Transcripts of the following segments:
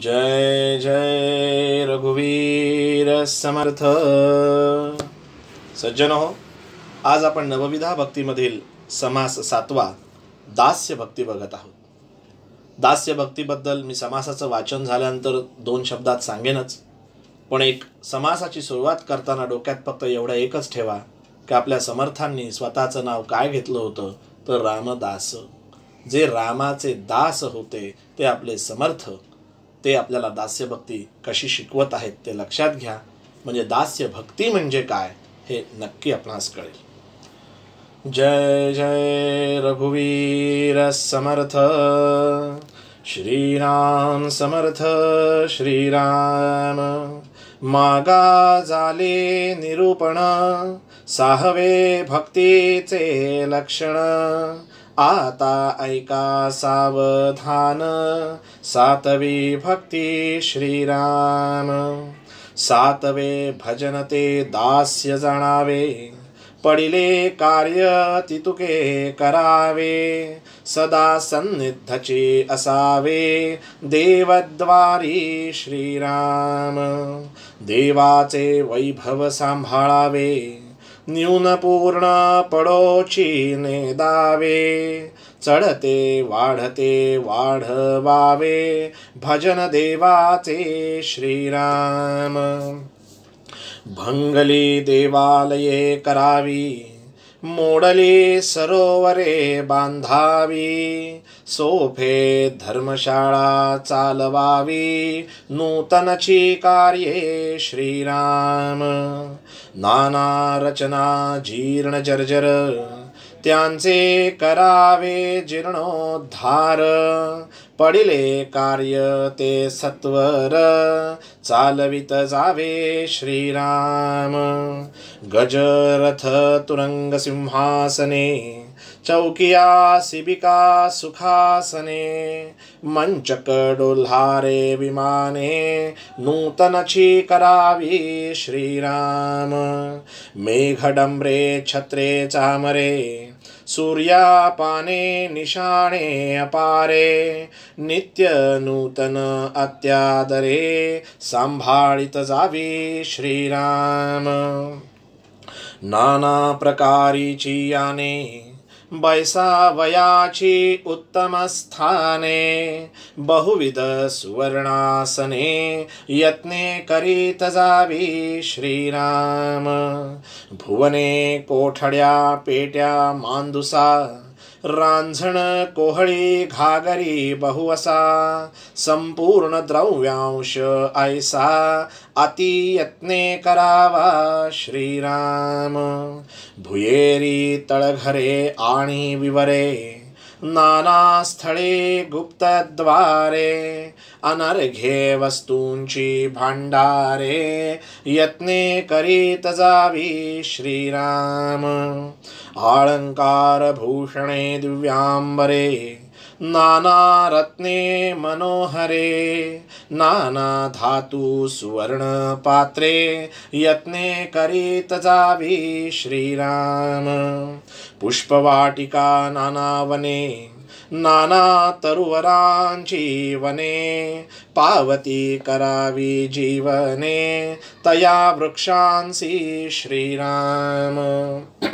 जय जय रघुवीर समर्थ सज्जन हो आज आपण नवविधा भक्तीमधील समास सातवा दास्य भक्ती बघत आहोत दास्य भक्तीबद्दल मी समासाचं वाचन झाल्यानंतर दोन शब्दात सांगेनच पण एक समासाची सुरुवात करताना डोक्यात फक्त एवढं एकच ठेवा की आपल्या समर्थांनी स्वतःचं नाव काय घेतलं होतं तर रामदास जे रामाचे दास होते ते आपले समर्थ ते आपल्याला भक्ती कशी शिकवत आहेत ते लक्षात घ्या म्हणजे दास्य भक्ती म्हणजे काय हे नक्की आपणास कळेल जय जय रघुवीर समर्थ श्रीराम समर्थ श्रीराम मागा झाले निरूपण साहवे भक्तीचे लक्षण आता ऐका सावधान सातवी भक्ती श्रीराम सातवे भजन ते दास्य जाणावे पडिले कार्य तितुके करावे सदा सन्निधचे असावे देवद्वारी श्रीराम देवाचे वैभव सांभाळावे न्यूनपूर्ण पडोचीने दावे चढते वाढते वाढवावे भजन देवाचे श्रीराम भंगली देवालये करावी मोडली सरोवरे बांधावी सोफे धर्मशाळा चालवावी नूतनची कार्ये श्रीराम नाना रचना जीर्ण जर्जर त्यांचे करावे जीर्णोद्धार पडिले कार्य ते सत्वर चालवित जावे श्रीराम गजरथ तुरंग सिंहासने चौकिया शिबिका सुखासने मञ्चकडुल्हारे विमाने करावी श्रीराम मेघडंब्रे छत्रे चामरे सूर्यापाने निशाणे अपारे नित्य नूतन अत्यादरे सांभाळित जावी श्रीराम नाना प्रकारीची याने बैसावयाची उत्तमस्थाने बहुविध सुवर्णासने यत्ने करीत जावी श्रीराम भुवने कोठड्या पेट्या मांदुसा रांझण कोहळी घागरी बहुवसा संपूर्ण द्रव्यांश ऐसा अतियत्ने करावा श्रीराम भुयेरी तळघरे आणि विवरे नाना स्थळे गुप्तद्वारे अनर्घे वस्तूंचि भण्डारे यत्ने करित जावि श्रीराम आलङ्कारभूषणे दिव्याम्बरे नानारत्ने मनोहरे नाना नानाधातु सुवर्णपात्रे यत्ने करीतजावि श्रीराम पुष्पवाटिका नानावने नाना तरुवरांची वने पावती करावी जीवने तया वृक्षांसी श्रीराम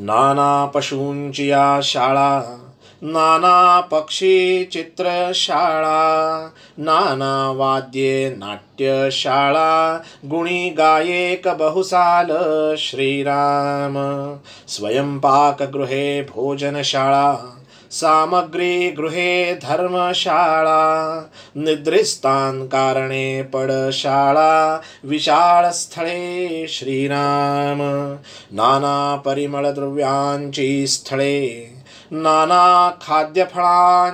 नाना पशूंची शाळा नाना पक्षी चित्रशाळा नाना वाद्ये नाट्यशाळा गुणी गायेक बहुसाल श्रीराम स्वयंपाकगृहे भोजनशाळा सामग्री गृहे धर्मशाला निद्रिस्तान कारणे पडशाला विशालस्थले श्रीराम नानापरिमलद्रव्याञ्चि स्थले नाना नाना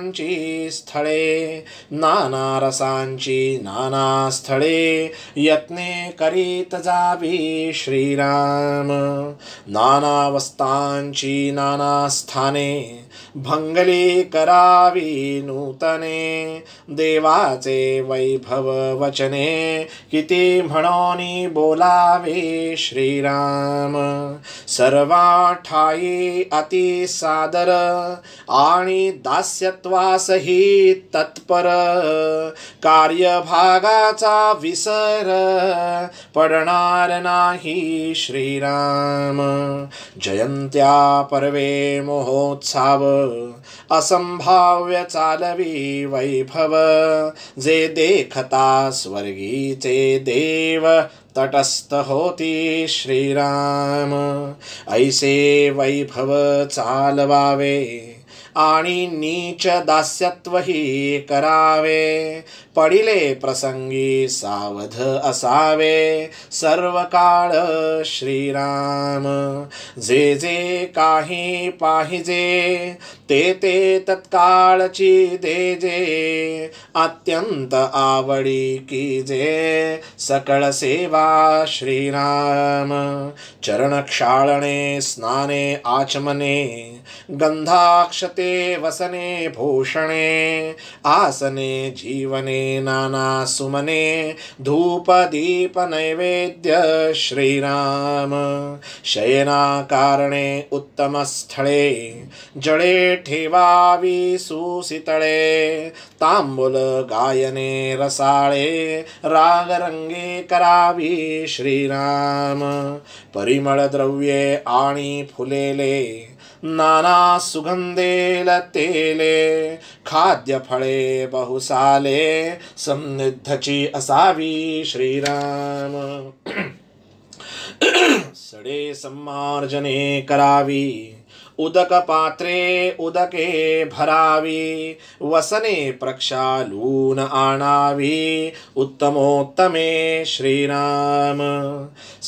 स्थळे नाना नानास्थले यत्ने करीत जावी श्रीराम नाना नाना स्थाने भंगले करावी नूतने देवाचे वैभव वचने वैभववचने कि बोलावे श्रीराम सर्वाठायी अतिसादर आणि दास्यत्वासही तत्पर कार्यभागाचा विसर पडणार नाही श्रीराम जयंत्या पर्वे महोत्सव असंभाव्य चालवी वैभव जे देखता स्वर्गीचे देव तटस्थ होती श्रीराम ऐसे वैभव चालवावे आणि नीच दास्यत्वही करावे पडिले प्रसंगी सावध असावे सर्व काळ श्रीराम जे जे काही पाहिजे ते ते तत्काळची दे जे अत्यंत आवडी की जे सकळ सेवा श्रीराम चरण क्षाळणे स्नाने आचमने गंधाक्षते वसने भूषणे आसने जीवने नाना नानासुमने नैवेद्य श्रीराम शयनाकारणे उत्तमस्थळे जळे ठेवावी सुसितळे तांबूल गायने रसाळे रागरंगे करावी श्रीराम परिमळद्रव्ये आणि फुलेले नाना सुगंधेल तेले खाद्यफळे बहुसाले समृद्धची असावी श्रीराम सडे सम्मार्जने करावी उदकपात्रे उदके भरावी वसने प्रक्षालून आणावि उत्तमोत्तमे श्रीराम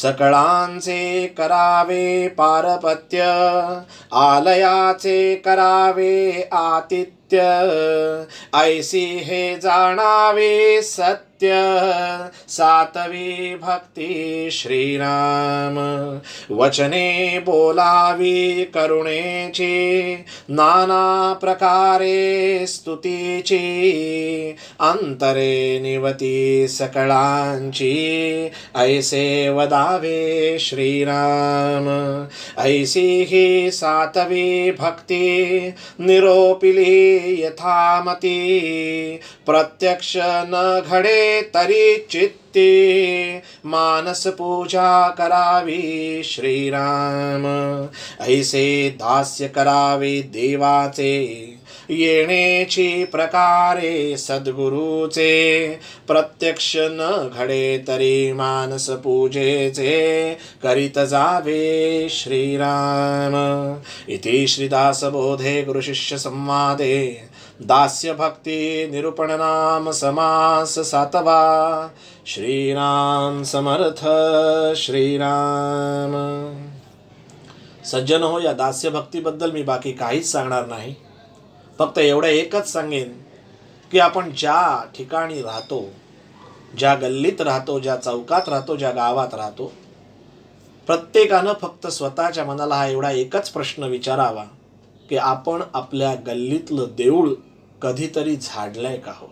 सकळांसे करावे पारपत्य आलयाचे करावे आतिथ्य ऐसि हे जाणावे सत्य सातवी भक्ति श्रीराम वचने बोलावी करुणे ची नानाप्रकारे स्तुतिचि अन्तरे निवति ऐसे वदावे श्रीराम ऐसि हि सातवी भक्ति निरोपिली यथामती प्रत्यक्ष न घडे तरी चित्ते मानस पूजा करावी श्रीराम ऐसे दास्य करावे देवाचे येणेची प्रकारे सद्गुरूचे प्रत्यक्ष न घडे तरी मानस पूजेचे करीत जावे श्रीराम इति श्रीदासबोधे निरूपण नाम समास सातवा श्रीराम समर्थ श्रीराम सज्जन हो या दास्यभक्तीबद्दल मी बाकी काहीच सांगणार नाही फक्त एवढं एकच सांगेन की आपण ज्या ठिकाणी राहतो ज्या गल्लीत राहतो ज्या चौकात राहतो ज्या गावात राहतो प्रत्येकानं फक्त स्वतःच्या मनाला हा एवढा एकच प्रश्न विचारावा की आपण आपल्या गल्लीतलं देऊळ कधीतरी झाडलंय का हो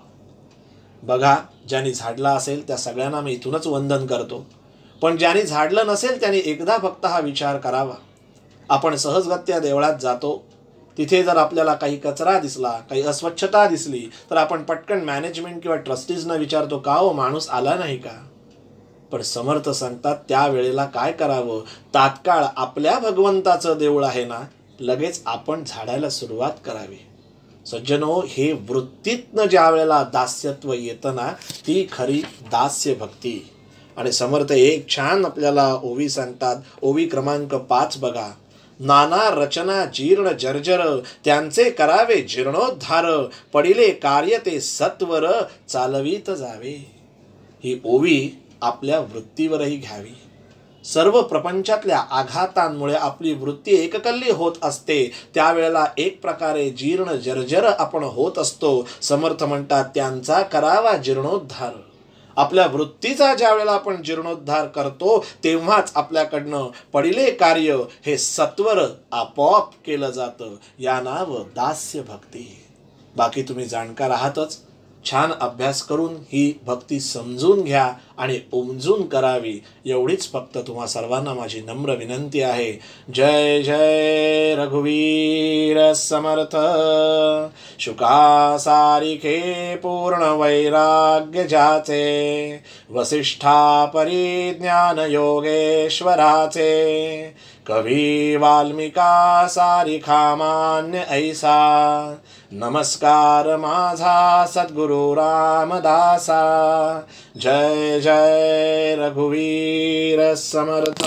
बघा ज्याने झाडला असेल त्या सगळ्यांना मी इथूनच वंदन करतो पण ज्याने झाडलं नसेल त्याने एकदा फक्त हा विचार करावा आपण सहजगत्या देवळात जातो तिथे जर आपल्याला काही कचरा दिसला काही अस्वच्छता दिसली तर आपण पटकन मॅनेजमेंट किंवा ट्रस्टीजनं विचारतो का हो माणूस आला नाही का पण समर्थ सांगतात त्यावेळेला काय करावं तात्काळ आपल्या भगवंताचं देऊळ आहे ना लगेच आपण झाडायला सुरुवात करावी सज्जनो हे वृत्तीतनं ज्या वेळेला दास्यत्व येतं ना ती खरी दास्य भक्ती आणि समर्थ एक छान आपल्याला ओवी सांगतात ओवी क्रमांक पाच बघा नाना रचना जीर्ण जर्जर त्यांचे करावे जीर्णोद्धार पडिले कार्य ते सत्वर चालवीत जावे ही ओवी आपल्या वृत्तीवरही घ्यावी सर्व प्रपंचातल्या आघातांमुळे आपली वृत्ती एककल्ली होत असते त्यावेळेला एक प्रकारे जीर्ण जर्जर आपण होत असतो समर्थ म्हणतात त्यांचा करावा जीर्णोद्धार आपल्या वृत्तीचा ज्या वेळेला आपण जीर्णोद्धार करतो तेव्हाच आपल्याकडनं पडिले कार्य हे सत्वर आपोआप केलं जातं या नाव दास्य भक्ती बाकी तुम्ही जाणकार आहातच छान अभ्यास करून ही भक्ती समजून घ्या आणि उमजून करावी एवढीच फक्त तुम्हा सर्वांना माझी नम्र विनंती आहे जय जय रघुवीर समर्थ शुका सारिके पूर्ण वैराग्य जाचे वसिष्ठा परिज्ञान योगेश्वराचे कवी वाल्मिका सारिखा मान्य ऐसा नमस्कार माझा सद्गुरु रामदासा जय जय रघुवीर समर्थ